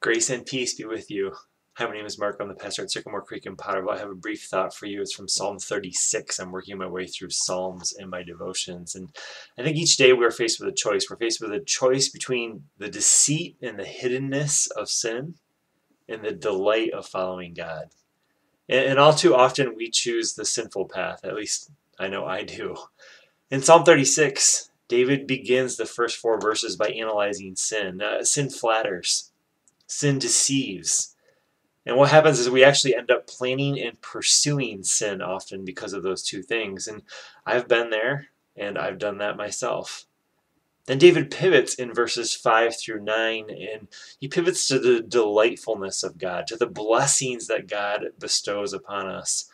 Grace and peace be with you. Hi, my name is Mark. I'm the pastor at Sycamore Creek in Potterville. I have a brief thought for you. It's from Psalm 36. I'm working my way through Psalms in my devotions. And I think each day we're faced with a choice. We're faced with a choice between the deceit and the hiddenness of sin and the delight of following God. And, and all too often we choose the sinful path. At least I know I do. In Psalm 36, David begins the first four verses by analyzing sin. Uh, sin flatters Sin deceives. And what happens is we actually end up planning and pursuing sin often because of those two things. And I've been there, and I've done that myself. Then David pivots in verses 5 through 9, and he pivots to the delightfulness of God, to the blessings that God bestows upon us.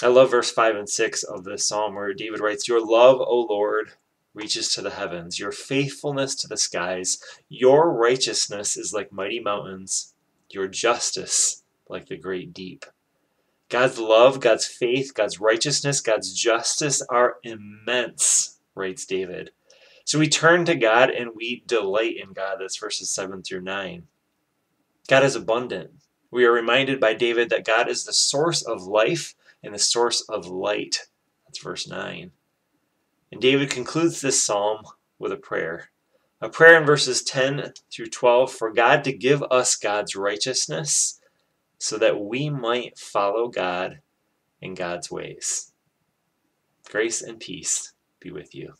I love verse 5 and 6 of this psalm where David writes, Your love, O Lord, reaches to the heavens. Your faithfulness to the skies. Your righteousness is like mighty mountains. Your justice like the great deep. God's love, God's faith, God's righteousness, God's justice are immense, writes David. So we turn to God and we delight in God. That's verses 7 through 9. God is abundant. We are reminded by David that God is the source of life and the source of light. That's verse 9. And David concludes this psalm with a prayer. A prayer in verses 10 through 12 for God to give us God's righteousness so that we might follow God in God's ways. Grace and peace be with you.